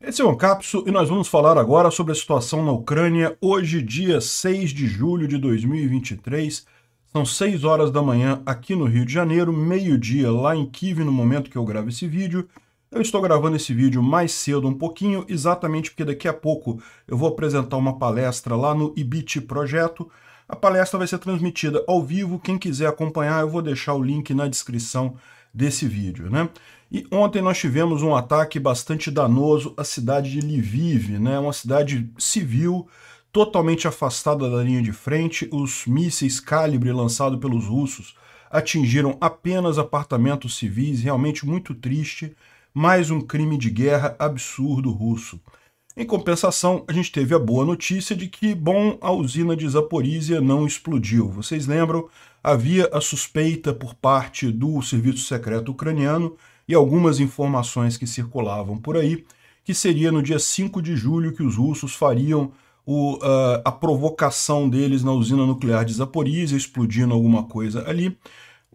Esse é o Ancapso e nós vamos falar agora sobre a situação na Ucrânia hoje, dia 6 de julho de 2023. São 6 horas da manhã aqui no Rio de Janeiro, meio-dia lá em Kiev no momento que eu gravo esse vídeo. Eu estou gravando esse vídeo mais cedo um pouquinho, exatamente porque daqui a pouco eu vou apresentar uma palestra lá no IBIT Projeto. A palestra vai ser transmitida ao vivo, quem quiser acompanhar eu vou deixar o link na descrição desse vídeo, né? E ontem nós tivemos um ataque bastante danoso à cidade de Lviv, né? uma cidade civil totalmente afastada da linha de frente. Os mísseis calibre lançados pelos russos atingiram apenas apartamentos civis, realmente muito triste. Mais um crime de guerra absurdo russo. Em compensação, a gente teve a boa notícia de que, bom, a usina de Zaporizhia não explodiu. Vocês lembram? Havia a suspeita por parte do serviço secreto ucraniano e algumas informações que circulavam por aí, que seria no dia 5 de julho que os russos fariam o, uh, a provocação deles na usina nuclear de Zaporizhia, explodindo alguma coisa ali.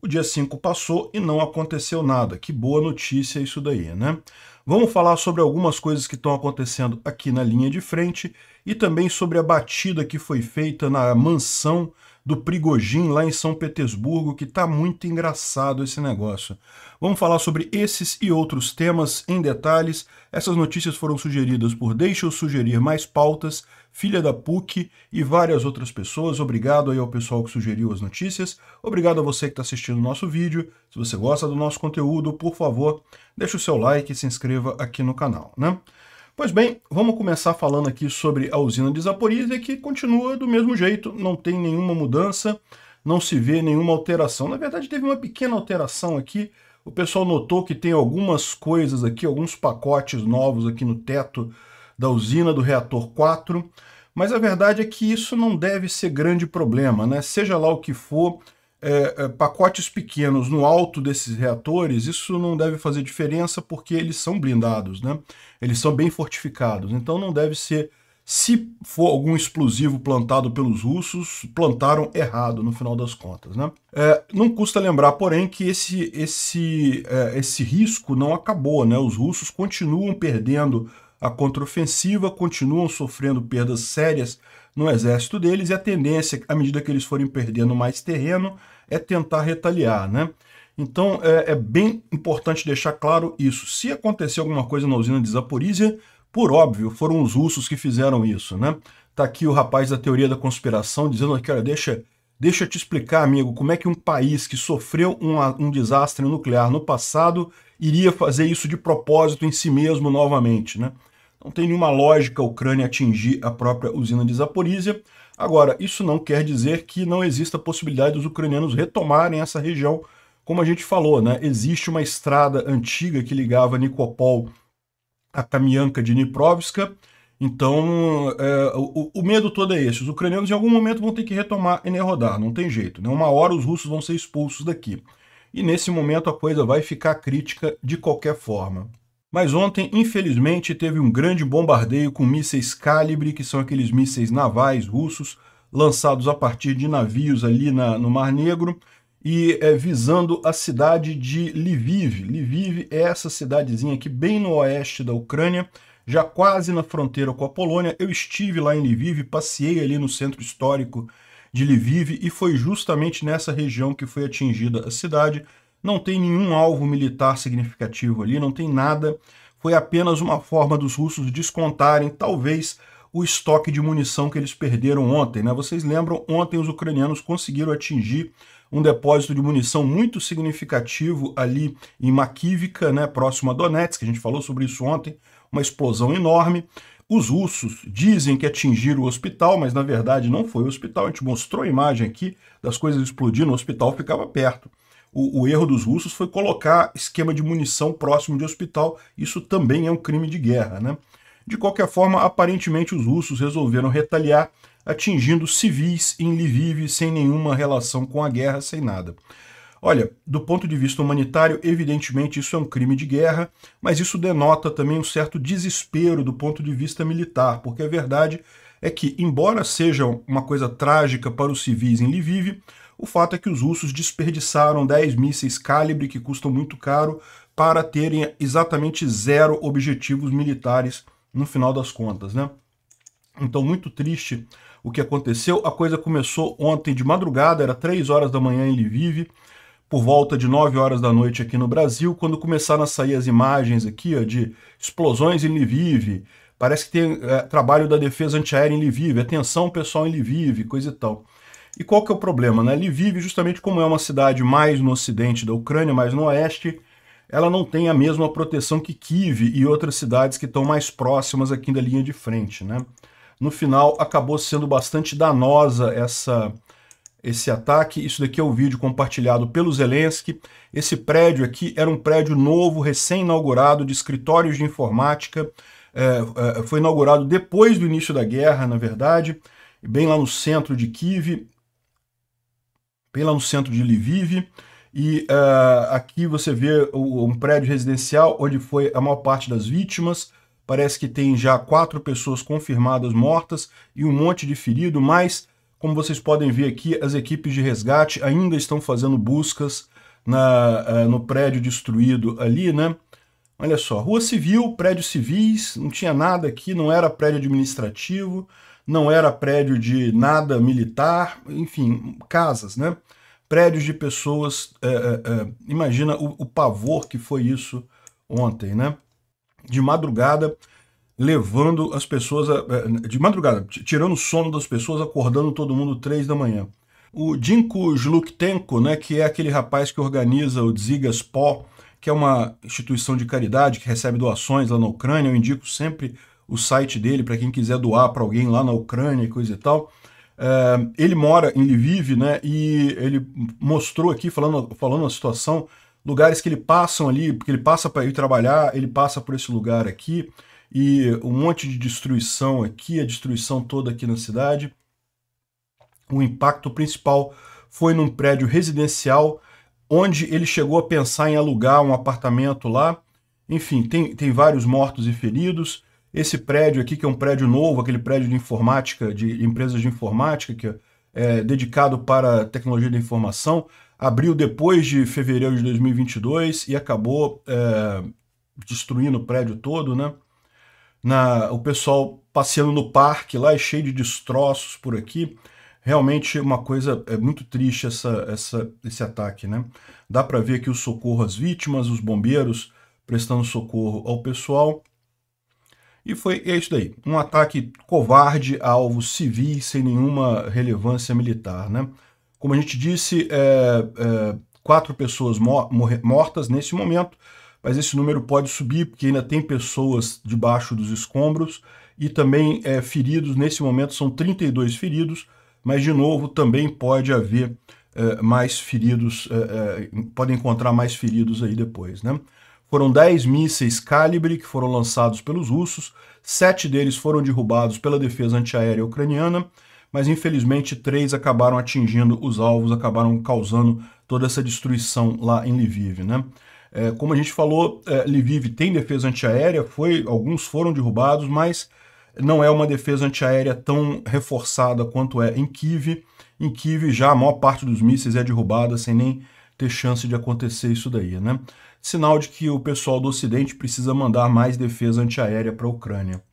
O dia 5 passou e não aconteceu nada. Que boa notícia isso daí, né? Vamos falar sobre algumas coisas que estão acontecendo aqui na linha de frente e também sobre a batida que foi feita na mansão do Prigojin lá em São Petersburgo, que está muito engraçado esse negócio. Vamos falar sobre esses e outros temas em detalhes. Essas notícias foram sugeridas por Deixa eu Sugerir Mais Pautas, Filha da PUC e várias outras pessoas. Obrigado aí ao pessoal que sugeriu as notícias. Obrigado a você que está assistindo o nosso vídeo. Se você gosta do nosso conteúdo, por favor, deixa o seu like e se inscreva aqui no canal, né? Pois bem, vamos começar falando aqui sobre a usina de Zaporizhia, que continua do mesmo jeito, não tem nenhuma mudança, não se vê nenhuma alteração. Na verdade, teve uma pequena alteração aqui. O pessoal notou que tem algumas coisas aqui, alguns pacotes novos aqui no teto da usina do reator 4, mas a verdade é que isso não deve ser grande problema, né? Seja lá o que for, é, é, pacotes pequenos no alto desses reatores, isso não deve fazer diferença porque eles são blindados, né? Eles são bem fortificados, então não deve ser. Se for algum explosivo plantado pelos russos, plantaram errado no final das contas. Né? É, não custa lembrar, porém, que esse, esse, é, esse risco não acabou. Né? Os russos continuam perdendo a contraofensiva, continuam sofrendo perdas sérias no exército deles, e a tendência, à medida que eles forem perdendo mais terreno, é tentar retaliar, né? Então é, é, bem importante deixar claro isso. Se acontecer alguma coisa na usina de Zaporizhia, por óbvio, foram os russos que fizeram isso, né? Tá aqui o rapaz da teoria da conspiração dizendo aqui, olha, deixa, deixa eu te explicar, amigo, como é que um país que sofreu um, um desastre nuclear no passado iria fazer isso de propósito em si mesmo novamente, né? Não tem nenhuma lógica a Ucrânia atingir a própria usina de Zaporizhia, Agora, isso não quer dizer que não exista a possibilidade dos ucranianos retomarem essa região, como a gente falou, né? Existe uma estrada antiga que ligava Nikopol à Kamianka de Dniprovska, então é, o, o, medo todo é esse. Os ucranianos em algum momento vão ter que retomar e rodar, não tem jeito, né? Uma hora os russos vão ser expulsos daqui. E nesse momento a coisa vai ficar crítica de qualquer forma. Mas ontem, infelizmente, teve um grande bombardeio com mísseis calibre, que são aqueles mísseis navais russos, lançados a partir de navios ali na, no Mar Negro, e é, visando a cidade de Lviv. Lviv é essa cidadezinha aqui bem no oeste da Ucrânia, já quase na fronteira com a Polônia. Eu estive lá em Lviv, passei ali no centro histórico de Lviv e foi justamente nessa região que foi atingida a cidade não tem nenhum alvo militar significativo ali, não tem nada. Foi apenas uma forma dos russos descontarem, talvez, o estoque de munição que eles perderam ontem. Né? Vocês lembram, ontem os ucranianos conseguiram atingir um depósito de munição muito significativo ali em Makivka, né, próximo a Donetsk, a gente falou sobre isso ontem, uma explosão enorme. Os russos dizem que atingiram o hospital, mas na verdade não foi o hospital. A gente mostrou a imagem aqui das coisas explodindo, o hospital ficava perto o, o, erro dos russos foi colocar esquema de munição próximo de hospital. Isso também é um crime de guerra, né? De qualquer forma, aparentemente os russos resolveram retaliar, atingindo civis em Lviv sem nenhuma relação com a guerra, sem nada. Olha, do ponto de vista humanitário, evidentemente isso é um crime de guerra, mas isso denota também um certo desespero do ponto de vista militar, porque a é verdade é que, embora seja uma coisa trágica para os civis em Lviv, o fato é que os russos desperdiçaram 10 mísseis calibre que custam muito caro para terem exatamente zero objetivos militares no final das contas, né? Então, muito triste o que aconteceu. A coisa começou ontem de madrugada, era 3 horas da manhã em Lviv, por volta de 9 horas da noite aqui no Brasil, quando começaram a sair as imagens aqui ó, de explosões em Lviv, Parece que tem é, trabalho da defesa antiaérea em Lviv, atenção pessoal em Lviv, coisa e tal. E qual que é o problema? Né? Lviv, justamente como é uma cidade mais no ocidente da Ucrânia, mais no oeste, ela não tem a mesma proteção que Kiev e outras cidades que estão mais próximas aqui da linha de frente. Né? No final, acabou sendo bastante danosa essa, esse ataque. Isso daqui é o um vídeo compartilhado pelo Zelensky. Esse prédio aqui era um prédio novo, recém-inaugurado, de escritórios de informática, é, é, foi inaugurado depois do início da guerra, na verdade, bem lá no centro de Kiev, bem lá no centro de Lviv, e é, aqui você vê um prédio residencial onde foi a maior parte das vítimas. Parece que tem já quatro pessoas confirmadas mortas e um monte de ferido, mas, como vocês podem ver aqui, as equipes de resgate ainda estão fazendo buscas na, uh, no prédio destruído ali, né? Olha só, rua civil, prédios civis, não tinha nada aqui, não era prédio administrativo, não era prédio de nada militar, enfim, casas, né? Prédios de pessoas. É, é, é imagina o, o pavor que foi isso ontem, né? De madrugada, levando as pessoas. A, é, de madrugada, tirando o sono das pessoas, acordando todo mundo três da manhã. O Dinko Jluktenko, né, que é aquele rapaz que organiza o Dzigaspó, que é uma instituição de caridade que recebe doações lá na Ucrânia. Eu indico sempre o site dele para quem quiser doar para alguém lá na Ucrânia e coisa e tal. É, ele mora em Lviv, né? E ele mostrou aqui, falando, falando a situação, lugares que ele passa ali, porque ele passa para ir trabalhar, ele passa por esse lugar aqui, e um monte de destruição aqui, a destruição toda aqui na cidade. O impacto principal foi num prédio residencial onde ele chegou a pensar em alugar um apartamento lá. Enfim, tem, tem vários mortos e feridos. Esse prédio aqui, que é um prédio novo, aquele prédio de informática, de empresas de informática, que é dedicado para tecnologia da informação, abriu depois de fevereiro de 2022 e acabou é, destruindo o prédio todo, né? Na, o pessoal passeando no parque lá, é cheio de destroços por aqui realmente uma coisa é muito triste essa, essa, esse ataque, né? Dá para ver aqui o socorro às vítimas, os bombeiros prestando socorro ao pessoal. E foi é isso daí, um ataque covarde a alvos civis sem nenhuma relevância militar, né? Como a gente disse, é, é, quatro pessoas mor mortas nesse momento, mas esse número pode subir porque ainda tem pessoas debaixo dos escombros e também é, feridos. Nesse momento são 32 feridos, mas de novo também pode haver eh, mais feridos, eh, eh, podem encontrar mais feridos aí depois, né? Foram 10 mísseis calibre que foram lançados pelos russos, sete deles foram derrubados pela defesa antiaérea ucraniana, mas infelizmente três acabaram atingindo os alvos, acabaram causando toda essa destruição lá em Lviv, né? Eh, como a gente falou, eh, Lviv tem defesa antiaérea, foi, alguns foram derrubados, mas não é uma defesa antiaérea tão reforçada quanto é em Kiev. Em Kiev já a maior parte dos mísseis é derrubada sem nem ter chance de acontecer isso daí, né? Sinal de que o pessoal do Ocidente precisa mandar mais defesa antiaérea para a Ucrânia.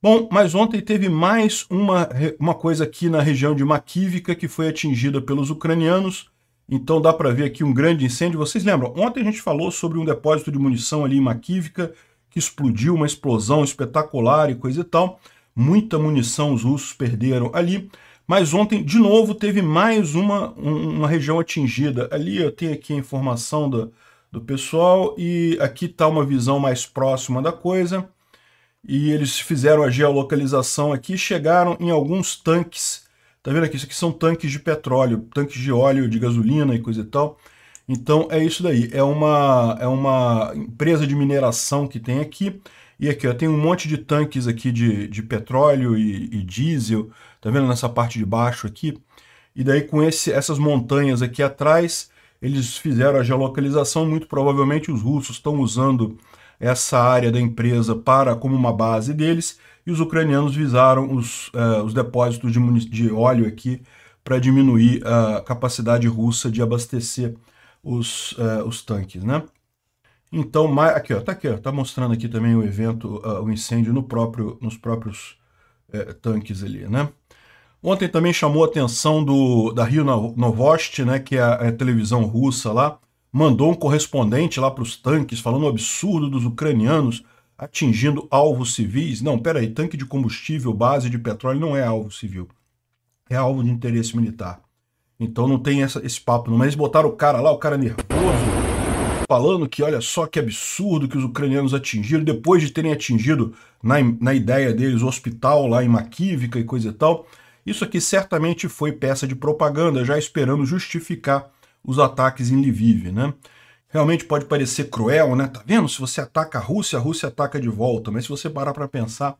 Bom, mas ontem teve mais uma, uma coisa aqui na região de Makivka que foi atingida pelos ucranianos. Então dá para ver aqui um grande incêndio. Vocês lembram? Ontem a gente falou sobre um depósito de munição ali em Makivka que explodiu, uma explosão espetacular e coisa e tal. Muita munição os russos perderam ali. Mas ontem, de novo, teve mais uma, uma região atingida. Ali eu tenho aqui a informação do, do pessoal e aqui está uma visão mais próxima da coisa. E eles fizeram a geolocalização aqui, chegaram em alguns tanques. Tá vendo aqui? Isso aqui são tanques de petróleo, tanques de óleo, de gasolina e coisa e tal. Então é isso daí, é uma, é uma empresa de mineração que tem aqui, e aqui ó, tem um monte de tanques aqui de, de petróleo e, e diesel, tá vendo nessa parte de baixo aqui? E daí com esse, essas montanhas aqui atrás, eles fizeram a geolocalização, muito provavelmente os russos estão usando essa área da empresa para como uma base deles, e os ucranianos visaram os, uh, os depósitos de, de óleo aqui para diminuir a capacidade russa de abastecer os, uh, os tanques, né? Então, aqui, ó, tá aqui, ó, tá mostrando aqui também o evento, uh, o incêndio no próprio, nos próprios uh, tanques ali, né? Ontem também chamou a atenção do, da Rio Novosti, né, que é a, é a televisão russa lá, mandou um correspondente lá para os tanques falando o absurdo dos ucranianos atingindo alvos civis. Não, peraí, tanque de combustível, base de petróleo não é alvo civil, é alvo de interesse militar. Então não tem essa, esse papo, não. Mas eles botaram o cara lá, o cara é nervoso, falando que olha só que absurdo que os ucranianos atingiram, depois de terem atingido, na, na ideia deles, o hospital lá em Makivka e coisa e tal. Isso aqui certamente foi peça de propaganda, já esperando justificar os ataques em Lviv, né? Realmente pode parecer cruel, né? Tá vendo? Se você ataca a Rússia, a Rússia ataca de volta. Mas se você parar para pensar,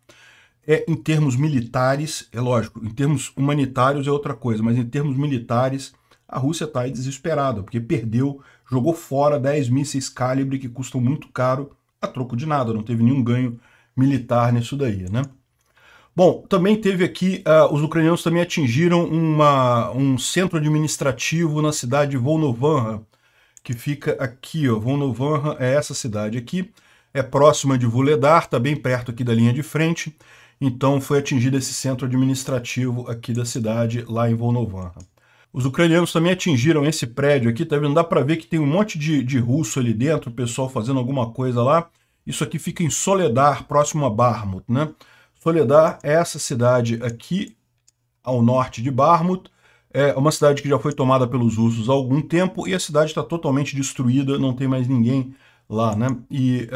é em termos militares, é lógico, em termos humanitários é outra coisa, mas em termos militares, a Rússia está desesperada, porque perdeu, jogou fora 10 mísseis calibre que custam muito caro a troco de nada, não teve nenhum ganho militar nisso daí, né? Bom, também teve aqui, uh, os ucranianos também atingiram uma, um centro administrativo na cidade de Volnovanha, que fica aqui, ó, Volnovanha é essa cidade aqui, é próxima de Vuledar, está bem perto aqui da linha de frente, então foi atingido esse centro administrativo aqui da cidade, lá em Volnovan. Os ucranianos também atingiram esse prédio aqui, tá vendo? Dá para ver que tem um monte de, de russo ali dentro, o pessoal fazendo alguma coisa lá. Isso aqui fica em Soledar, próximo a Barmut, né? Soledar é essa cidade aqui ao norte de Barmut. É uma cidade que já foi tomada pelos russos há algum tempo e a cidade está totalmente destruída, não tem mais ninguém lá, né? E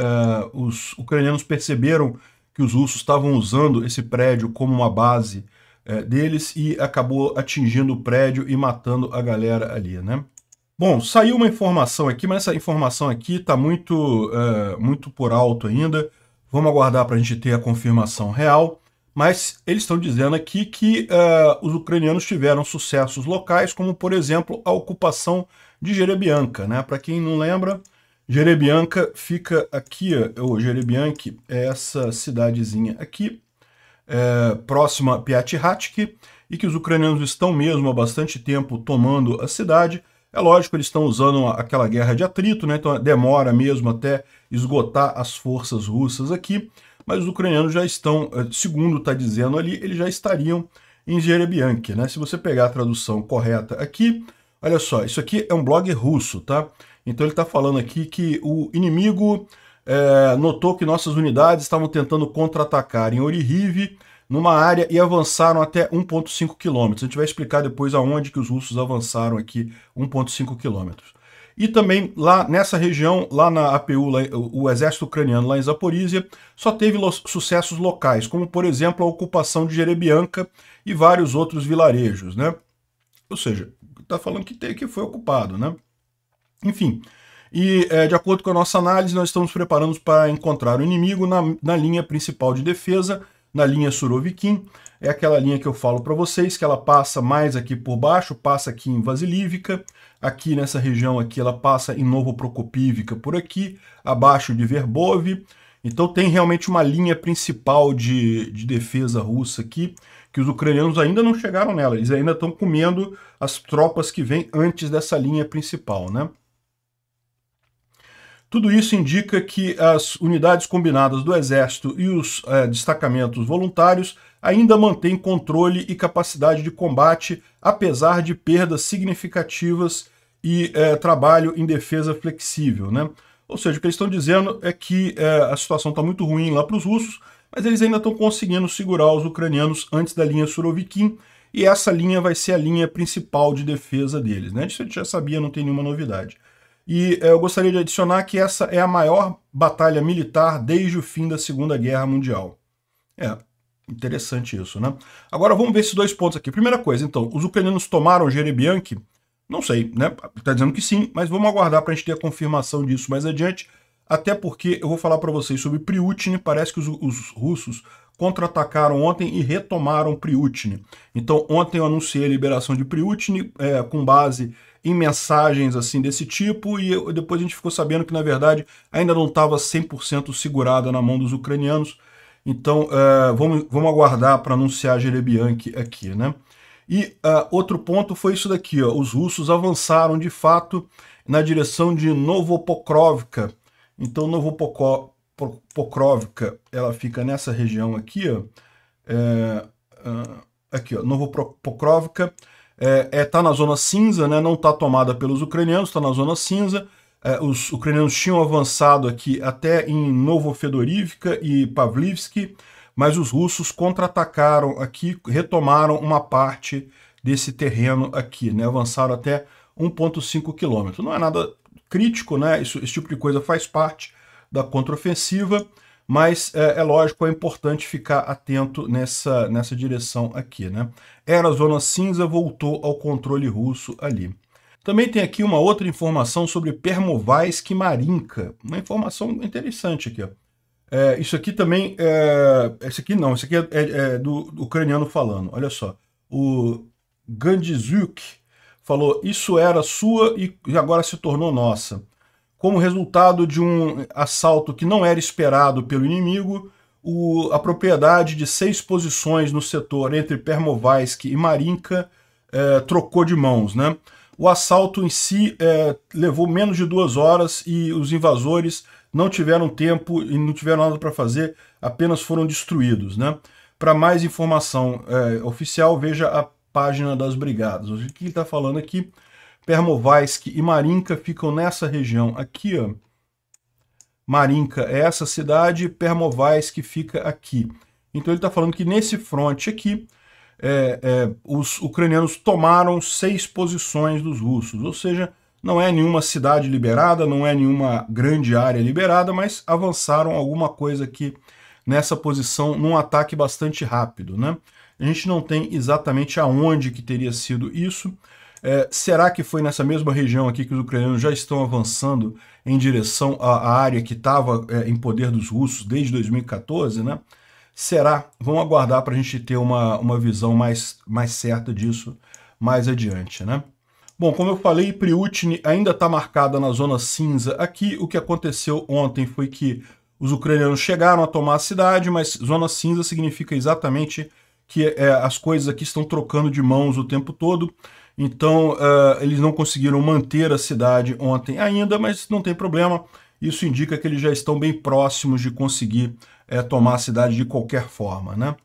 uh, os ucranianos perceberam que os russos estavam usando esse prédio como uma base é, deles e acabou atingindo o prédio e matando a galera ali, né? Bom, saiu uma informação aqui, mas essa informação aqui está muito, é, muito por alto ainda. Vamos aguardar para a gente ter a confirmação real. Mas eles estão dizendo aqui que uh, os ucranianos tiveram sucessos locais, como, por exemplo, a ocupação de Jerebianca. Né? Para quem não lembra, Jerebianca fica aqui, o Jerebianque é essa cidadezinha aqui, é, próxima a Piatihatki, e que os ucranianos estão mesmo há bastante tempo tomando a cidade. É lógico, eles estão usando aquela guerra de atrito, né? então demora mesmo até esgotar as forças russas aqui, mas os ucranianos já estão, é, segundo está dizendo ali, eles já estariam em Jerebianque. Né? Se você pegar a tradução correta aqui, olha só, isso aqui é um blog russo, tá? Então ele está falando aqui que o inimigo é, notou que nossas unidades estavam tentando contra-atacar em Orihive, numa área, e avançaram até 1,5 km. A gente vai explicar depois aonde que os russos avançaram aqui 1,5 km. E também lá nessa região, lá na APU, lá, o exército ucraniano lá em Zaporizhia, só teve sucessos locais, como por exemplo a ocupação de Jerebianca e vários outros vilarejos, né? Ou seja, está falando que, que foi ocupado, né? Enfim, e é, de acordo com a nossa análise, nós estamos preparando para encontrar o inimigo na, na linha principal de defesa, na linha Surovikin. É aquela linha que eu falo para vocês, que ela passa mais aqui por baixo, passa aqui em Vasilívica, aqui nessa região aqui ela passa em Novo Prokopívica por aqui, abaixo de Verbov. Então tem realmente uma linha principal de, de defesa russa aqui, que os ucranianos ainda não chegaram nela, eles ainda estão comendo as tropas que vêm antes dessa linha principal, né? Tudo isso indica que as unidades combinadas do Exército e os eh, destacamentos voluntários ainda mantêm controle e capacidade de combate, apesar de perdas significativas e eh, trabalho em defesa flexível. Né? Ou seja, o que eles estão dizendo é que eh, a situação está muito ruim lá para os russos, mas eles ainda estão conseguindo segurar os ucranianos antes da linha Surovikin, e essa linha vai ser a linha principal de defesa deles. Né? Isso a gente já sabia, não tem nenhuma novidade. E eh, eu gostaria de adicionar que essa é a maior batalha militar desde o fim da Segunda Guerra Mundial. É, interessante isso, né? Agora vamos ver esses dois pontos aqui. Primeira coisa, então, os ucranianos tomaram Jerebianki? Não sei, né? Tá dizendo que sim, mas vamos aguardar para a gente ter a confirmação disso mais adiante. Até porque eu vou falar para vocês sobre Priutine, parece que os, os russos contra-atacaram ontem e retomaram Priutne. Então, ontem eu anunciei a liberação de Priutne é, com base em mensagens assim desse tipo e eu, depois a gente ficou sabendo que, na verdade, ainda não estava 100% segurada na mão dos ucranianos. Então, é, vamos, vamos aguardar para anunciar Jerebianki aqui, né? E uh, outro ponto foi isso daqui, ó, os russos avançaram de fato na direção de Novopokrovka. Então Novopokrovka Pokrovka, ela fica nessa região aqui, ó. É, ah, aqui, ó, Novo Pokrovka, é, é, tá na zona cinza, né, não tá tomada pelos ucranianos, tá na zona cinza, é, os ucranianos tinham avançado aqui até em Novo Fedorivka e Pavlivsky, mas os russos contra-atacaram aqui, retomaram uma parte desse terreno aqui, né, avançaram até 1,5 quilômetro. Não é nada crítico, né, isso, esse tipo de coisa faz parte, da contraofensiva, mas é, é, lógico, é importante ficar atento nessa, nessa direção aqui. Né? Era a zona cinza, voltou ao controle russo ali. Também tem aqui uma outra informação sobre Permovaisk Marinka, uma informação interessante aqui. Ó. É, isso aqui também, é, esse aqui não, esse aqui é, é do, é do, ucraniano falando, olha só. O Gandizuk falou, isso era sua e agora se tornou nossa. Como resultado de um assalto que não era esperado pelo inimigo, o, a propriedade de seis posições no setor entre Permovaisk e Marinka eh, trocou de mãos. Né? O assalto em si eh, levou menos de duas horas e os invasores não tiveram tempo e não tiveram nada para fazer, apenas foram destruídos. Né? Para mais informação eh, oficial, veja a página das brigadas. O que ele está falando aqui Permovaisk e Marinka ficam nessa região aqui, ó. Marinka é essa cidade, Permovaisk fica aqui. Então ele está falando que nesse fronte aqui, é, é, os ucranianos tomaram seis posições dos russos, ou seja, não é nenhuma cidade liberada, não é nenhuma grande área liberada, mas avançaram alguma coisa aqui nessa posição num ataque bastante rápido, né? A gente não tem exatamente aonde que teria sido isso, é, será que foi nessa mesma região aqui que os ucranianos já estão avançando em direção à área que estava é, em poder dos russos desde 2014, né? Será? Vamos aguardar para a gente ter uma, uma visão mais, mais certa disso mais adiante, né? Bom, como eu falei, Priutine ainda está marcada na zona cinza aqui. O que aconteceu ontem foi que os ucranianos chegaram a tomar a cidade, mas zona cinza significa exatamente que é, as coisas aqui estão trocando de mãos o tempo todo. Então, uh, eles não conseguiram manter a cidade ontem ainda, mas não tem problema. Isso indica que eles já estão bem próximos de conseguir eh, tomar a cidade de qualquer forma. Né?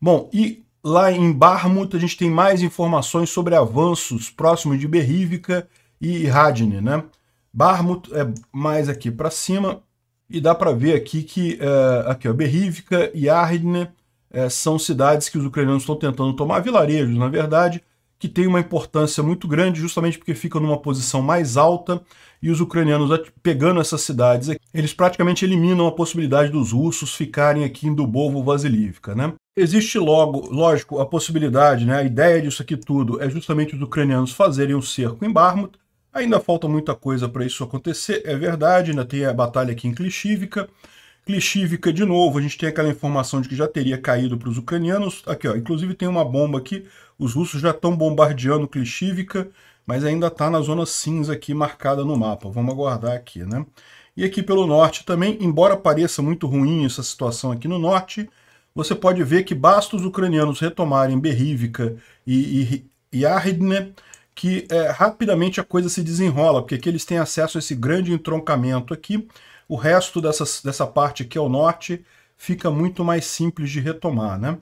Bom, e lá em Barmut a gente tem mais informações sobre avanços próximos de Berrívica e Radne. Né? Barmut é mais aqui para cima e dá para ver aqui que eh, aqui, ó, Berrívica e Ardne eh, são cidades que os ucranianos estão tentando tomar, vilarejos, na verdade, que tem uma importância muito grande, justamente porque fica numa posição mais alta e os ucranianos pegando essas cidades, eles praticamente eliminam a possibilidade dos russos ficarem aqui em Dubovo Vasilivka, né? Existe logo, lógico, a possibilidade, né? A ideia disso aqui tudo é justamente os ucranianos fazerem um cerco em Barmut. Ainda falta muita coisa para isso acontecer, é verdade, ainda tem a batalha aqui em Klishivka. Klishivka, de novo, a gente tem aquela informação de que já teria caído para os ucranianos. Aqui, ó, inclusive tem uma bomba aqui os russos já estão bombardeando Klishivka, mas ainda está na zona cinza aqui marcada no mapa. Vamos aguardar aqui, né? E aqui pelo norte também, embora pareça muito ruim essa situação aqui no norte, você pode ver que basta os ucranianos retomarem Berrívika e, e, e que é, rapidamente a coisa se desenrola, porque aqui eles têm acesso a esse grande entroncamento aqui, o resto dessa, dessa parte aqui ao norte fica muito mais simples de retomar, né?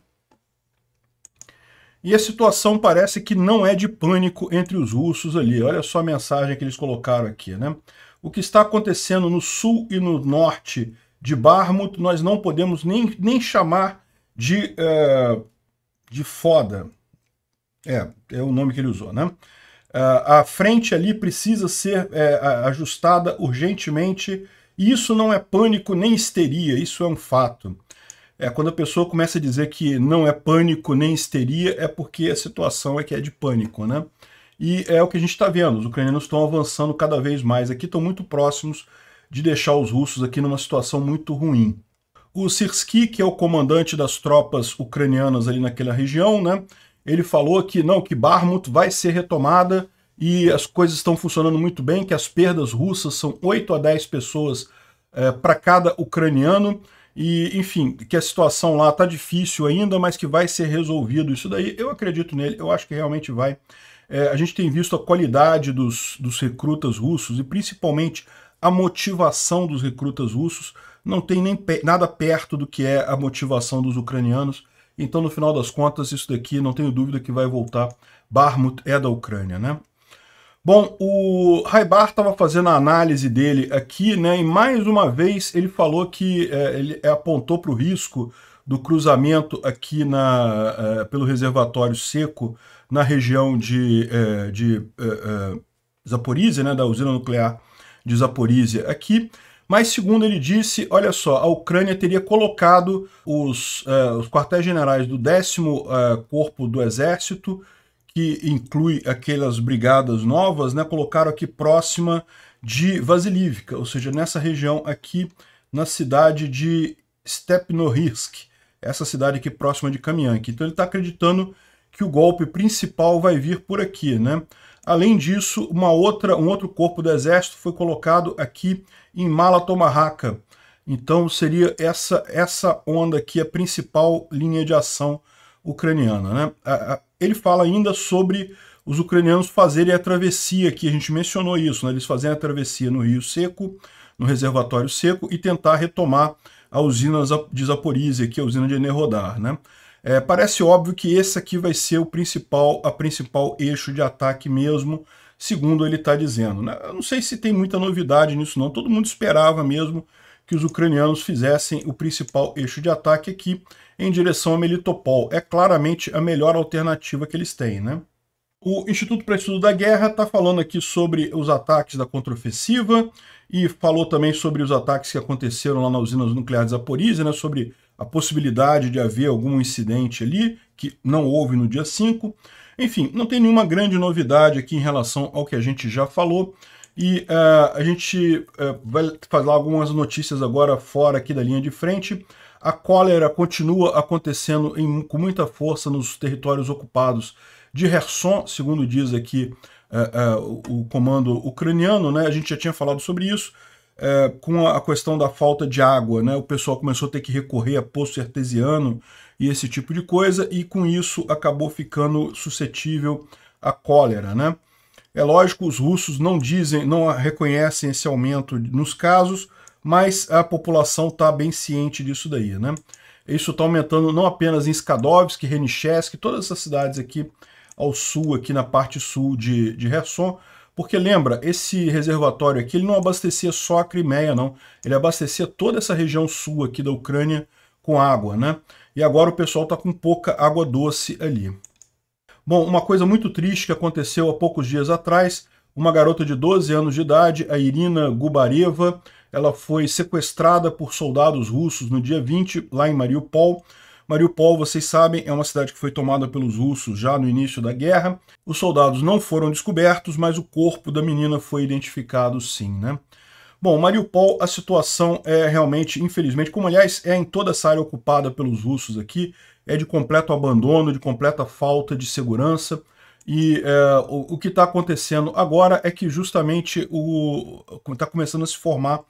E a situação parece que não é de pânico entre os russos ali. Olha só a mensagem que eles colocaram aqui, né? O que está acontecendo no sul e no norte de Barmut, nós não podemos nem, nem chamar de, uh, de foda. É, é o nome que ele usou, né? Uh, a frente ali precisa ser uh, ajustada urgentemente. E isso não é pânico nem histeria, isso é um fato. É, quando a pessoa começa a dizer que não é pânico nem histeria, é porque a situação é que é de pânico, né? E é o que a gente está vendo, os ucranianos estão avançando cada vez mais aqui, estão muito próximos de deixar os russos aqui numa situação muito ruim. O Sirski, que é o comandante das tropas ucranianas ali naquela região, né? Ele falou que não, que Barmut vai ser retomada e as coisas estão funcionando muito bem, que as perdas russas são 8 a 10 pessoas é, eh, para cada ucraniano e, enfim, que a situação lá está difícil ainda, mas que vai ser resolvido isso daí. Eu acredito nele, eu acho que realmente vai. É, a gente tem visto a qualidade dos, dos recrutas russos e principalmente a motivação dos recrutas russos não tem nem pe nada perto do que é a motivação dos ucranianos. Então, no final das contas, isso daqui, não tenho dúvida que vai voltar. Barmut é da Ucrânia, né? Bom, o Raibar estava fazendo a análise dele aqui, né? E mais uma vez ele falou que é, ele apontou para o risco do cruzamento aqui na, é, pelo reservatório seco na região de, é, de é, é, Zaporizhia, né? Da usina nuclear de Zaporizhia aqui. Mas, segundo ele disse, olha só, a Ucrânia teria colocado os, é, os quartéis-generais do décimo Corpo do Exército que inclui aquelas brigadas novas, né, colocaram aqui próxima de Vasilivka, ou seja, nessa região aqui na cidade de Stepnohirsk, essa cidade aqui próxima de Kamianki. Então ele está acreditando que o golpe principal vai vir por aqui, né? Além disso, uma outra, um outro corpo do exército foi colocado aqui em Malatomarraca. Então seria essa essa onda aqui a principal linha de ação ucraniana. Né? Ele fala ainda sobre os ucranianos fazerem a travessia, que a gente mencionou isso, né? eles fazem a travessia no Rio Seco, no reservatório seco, e tentar retomar a usina de Zaporizhia, que é a usina de Enerhodar. Né? É, parece óbvio que esse aqui vai ser o principal, a principal eixo de ataque mesmo, segundo ele está dizendo. Né? Eu não sei se tem muita novidade nisso não, todo mundo esperava mesmo que os ucranianos fizessem o principal eixo de ataque aqui, em direção a Melitopol. É claramente a melhor alternativa que eles têm, né? O Instituto para Estudo da Guerra está falando aqui sobre os ataques da contraofensiva e falou também sobre os ataques que aconteceram lá na usina nuclear de Zaporizhia, né, sobre a possibilidade de haver algum incidente ali, que não houve no dia 5. Enfim, não tem nenhuma grande novidade aqui em relação ao que a gente já falou. E uh, a gente uh, vai falar algumas notícias agora fora aqui da linha de frente. A cólera continua acontecendo em, com muita força nos territórios ocupados de Kherson, segundo diz aqui é, é o, o, comando ucraniano, né? A gente já tinha falado sobre isso. É, com a, questão da falta de água, né? O pessoal começou a ter que recorrer a poço artesiano e esse tipo de coisa, e com isso acabou ficando suscetível à cólera, né? É lógico, os russos não dizem, não reconhecem esse aumento nos casos, mas a população está bem ciente disso daí, né? Isso está aumentando não apenas em Skadovsk, Renichesk, todas essas cidades aqui ao sul, aqui na parte sul de, de Herson, porque lembra, esse reservatório aqui ele não abastecia só a Crimeia, não. Ele abastecia toda essa região sul aqui da Ucrânia com água, né? E agora o pessoal está com pouca água doce ali. Bom, uma coisa muito triste que aconteceu há poucos dias atrás, uma garota de 12 anos de idade, a Irina Gubareva, ela foi sequestrada por soldados russos no dia 20, lá em Mariupol. Mariupol, vocês sabem, é uma cidade que foi tomada pelos russos já no início da guerra. Os soldados não foram descobertos, mas o corpo da menina foi identificado sim, né? Bom, Mariupol, a situação é realmente, infelizmente, como aliás é em toda essa área ocupada pelos russos aqui, é de completo abandono, de completa falta de segurança. E é, o, o, que está acontecendo agora é que justamente o está começando a se formar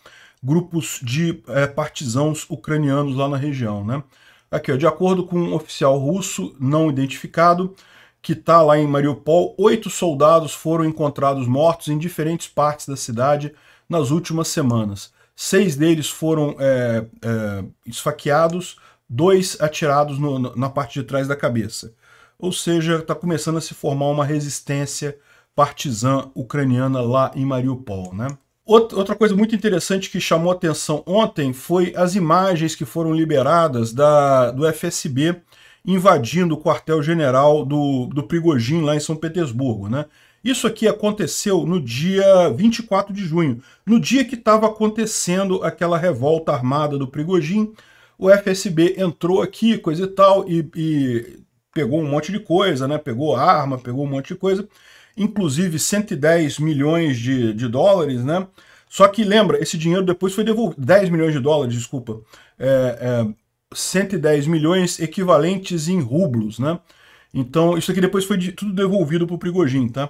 grupos de é, partisãos ucranianos lá na região, né? Aqui, ó, de acordo com um oficial russo não identificado que está lá em Mariupol, oito soldados foram encontrados mortos em diferentes partes da cidade nas últimas semanas. Seis deles foram é, é esfaqueados, dois atirados no, na parte de trás da cabeça ou seja, está começando a se formar uma resistência partisã ucraniana lá em Mariupol. Né? Outra coisa muito interessante que chamou atenção ontem foi as imagens que foram liberadas da, do FSB invadindo o quartel-general do, do Prigojin lá em São Petersburgo. Né? Isso aqui aconteceu no dia 24 de junho, no dia que estava acontecendo aquela revolta armada do Prigojin, o FSB entrou aqui, coisa e tal, e, e pegou um monte de coisa, né? Pegou arma, pegou um monte de coisa, inclusive 110 milhões de, de dólares, né? Só que lembra, esse dinheiro depois foi devolvido, 10 milhões de dólares, desculpa, é, é, 110 milhões equivalentes em rublos, né? Então, isso aqui depois foi de, tudo devolvido para o Prigojin, tá?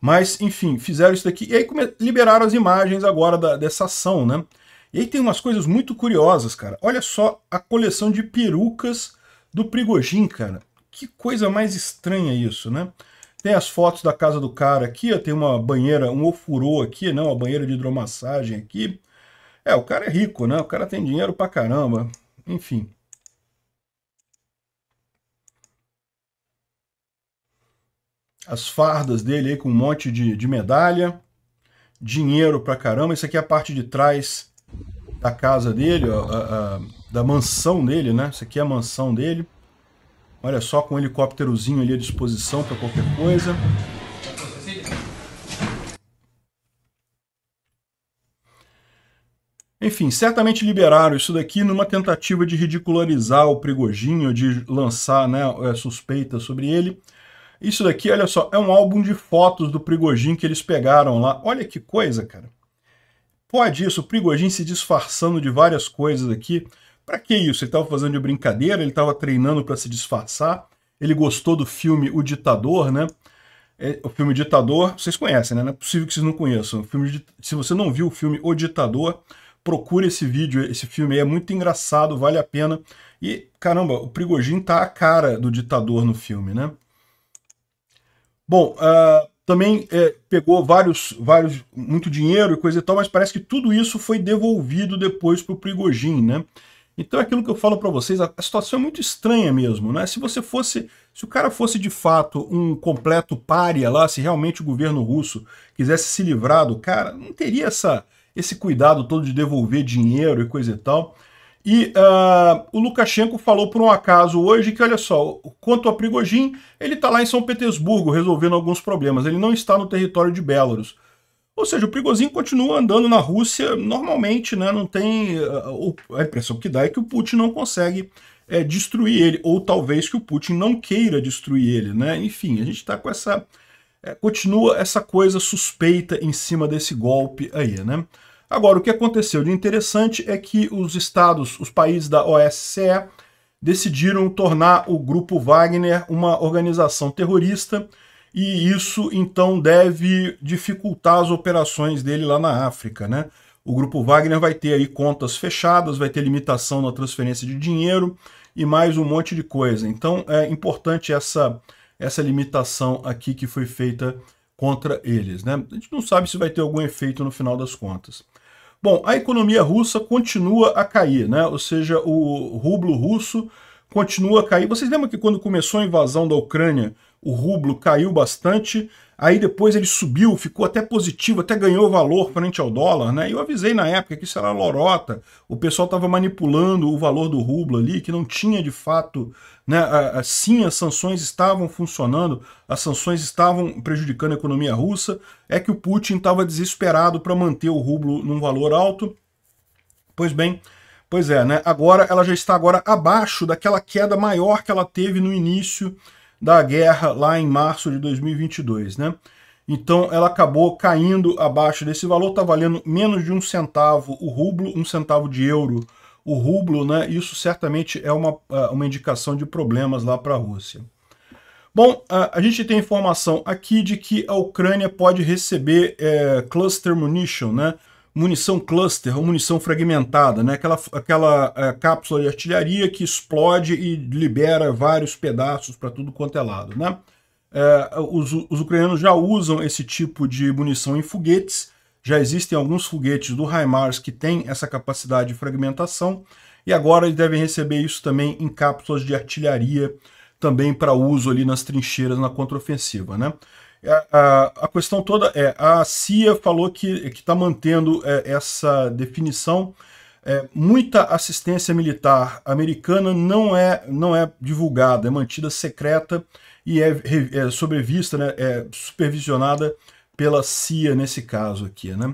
Mas, enfim, fizeram isso daqui. E aí liberaram as imagens agora da, dessa ação, né? E aí tem umas coisas muito curiosas, cara. Olha só a coleção de perucas do Prigojin, cara que coisa mais estranha isso, né? Tem as fotos da casa do cara aqui, ó, tem uma banheira, um ofurô aqui, não, né? uma banheira de hidromassagem aqui. É, o cara é rico, né? O cara tem dinheiro pra caramba. Enfim. As fardas dele aí com um monte de, de medalha. Dinheiro pra caramba. Isso aqui é a parte de trás da casa dele, ó, a, a, da mansão dele, né? Isso aqui é a mansão dele. Olha só, com um helicópterozinho ali à disposição para qualquer coisa. Enfim, certamente liberaram isso daqui numa tentativa de ridicularizar o Prigoginho, de lançar né, é, suspeitas sobre ele. Isso daqui, olha só, é um álbum de fotos do Prigogin que eles pegaram lá. Olha que coisa, cara. Pode isso, o Prigogin se disfarçando de várias coisas aqui. Para que isso? Ele estava fazendo de brincadeira, ele estava treinando para se disfarçar. Ele gostou do filme O Ditador, né? É, o filme Ditador, vocês conhecem, né? Não é possível que vocês não conheçam. De... se você não viu o filme O Ditador, procure esse vídeo, esse filme aí é muito engraçado, vale a pena. E, caramba, o Prigogine tá a cara do ditador no filme, né? Bom, uh, também é, pegou vários, vários, muito dinheiro e coisa e tal, mas parece que tudo isso foi devolvido depois pro Prigogine, né? Então é aquilo que eu falo para vocês, a, situação é muito estranha mesmo, né? Se você fosse, se o cara fosse de fato um completo pária lá, se realmente o governo russo quisesse se livrar do cara, não teria essa, esse cuidado todo de devolver dinheiro e coisa e tal. E uh, o Lukashenko falou por um acaso hoje que, olha só, quanto a Prigojin, ele está lá em São Petersburgo resolvendo alguns problemas, ele não está no território de Belarus. Ou seja, o Prigozhin continua andando na Rússia normalmente, né? Não tem. Eh, a impressão que dá é que o Putin não consegue é, destruir ele, ou talvez que o Putin não queira destruir ele, né? Enfim, a gente está com essa. É, continua essa coisa suspeita em cima desse golpe aí, né? Agora, o que aconteceu de interessante é que os estados, os países da OSCE, decidiram tornar o grupo Wagner uma organização terrorista e isso então deve dificultar as operações dele lá na África, né? O grupo Wagner vai ter aí contas fechadas, vai ter limitação na transferência de dinheiro e mais um monte de coisa. Então é importante essa essa limitação aqui que foi feita contra eles, né? A gente não sabe se vai ter algum efeito no final das contas. Bom, a economia russa continua a cair, né? Ou seja, o rublo russo continua a cair. Vocês lembram que quando começou a invasão da Ucrânia, o rublo caiu bastante, aí depois ele subiu, ficou até positivo, até ganhou valor frente ao dólar, né? Eu avisei na época que isso era lorota, o pessoal estava manipulando o valor do rublo ali, que não tinha de fato, né? Sim, as sanções estavam funcionando, as sanções estavam prejudicando a economia russa, é que o Putin estava desesperado para manter o rublo num valor alto. Pois bem, pois é, né? Agora ela já está agora abaixo daquela queda maior que ela teve no início da guerra lá em março de 2022, né? Então ela acabou caindo abaixo desse valor, está valendo menos de um centavo o rublo, um centavo de euro o rublo, né? Isso certamente é uma, ah, uma indicação de problemas lá para a Rússia. Bom, ah, a, gente tem informação aqui de que a Ucrânia pode receber é, cluster munition, né? munição cluster ou munição fragmentada, né? aquela, aquela é, cápsula de artilharia que explode e libera vários pedaços para tudo quanto é lado. Né? É, os, os, ucranianos já usam esse tipo de munição em foguetes, já existem alguns foguetes do HIMARS que têm essa capacidade de fragmentação, e agora eles devem receber isso também em cápsulas de artilharia, também para uso ali nas trincheiras na contraofensiva. Né? É, a, a, questão toda é, a CIA falou que está mantendo é, essa definição, é, muita assistência militar americana não é, não é divulgada, é mantida secreta e é, é sobrevista, né, é supervisionada pela CIA nesse caso aqui. Né?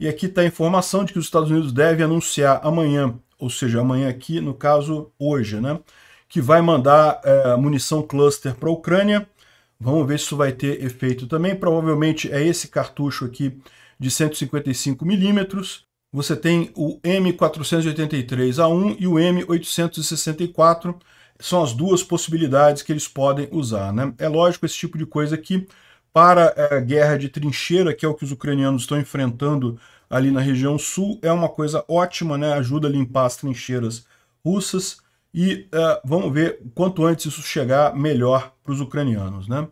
E aqui está a informação de que os Estados Unidos devem anunciar amanhã, ou seja, amanhã aqui, no caso hoje, né, que vai mandar é, munição cluster para a Ucrânia Vamos ver se isso vai ter efeito também. Provavelmente é esse cartucho aqui de 155mm. Você tem o M483A1 e o M864. São as duas possibilidades que eles podem usar. Né? É lógico esse tipo de coisa aqui para a é, guerra de trincheira, que é o que os ucranianos estão enfrentando ali na região sul, é uma coisa ótima, né? ajuda a limpar as trincheiras russas. E uh, vamos ver quanto antes isso chegar melhor para os ucranianos, né?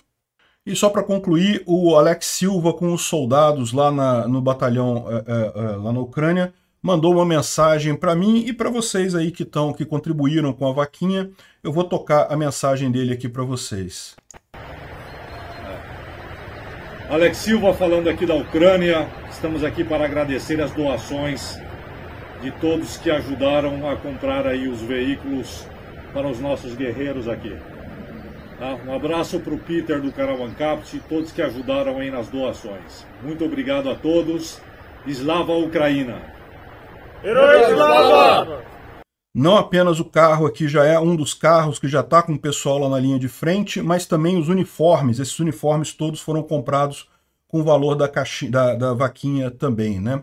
E só para concluir, o Alex Silva com os soldados lá na, no batalhão uh, uh, lá na Ucrânia mandou uma mensagem para mim e para vocês aí que estão que contribuíram com a vaquinha. Eu vou tocar a mensagem dele aqui para vocês. Alex Silva falando aqui da Ucrânia. Estamos aqui para agradecer as doações de todos que ajudaram a comprar aí os veículos para os nossos guerreiros aqui. Tá? Um abraço para o Peter do Caravan Ancapt e todos que ajudaram aí nas doações. Muito obrigado a todos. Slava Ucrânia! Herói Slava! Não apenas o carro aqui já é um dos carros que já está com o pessoal lá na linha de frente, mas também os uniformes. Esses uniformes todos foram comprados com o valor da, caixinha, da, da vaquinha também, né?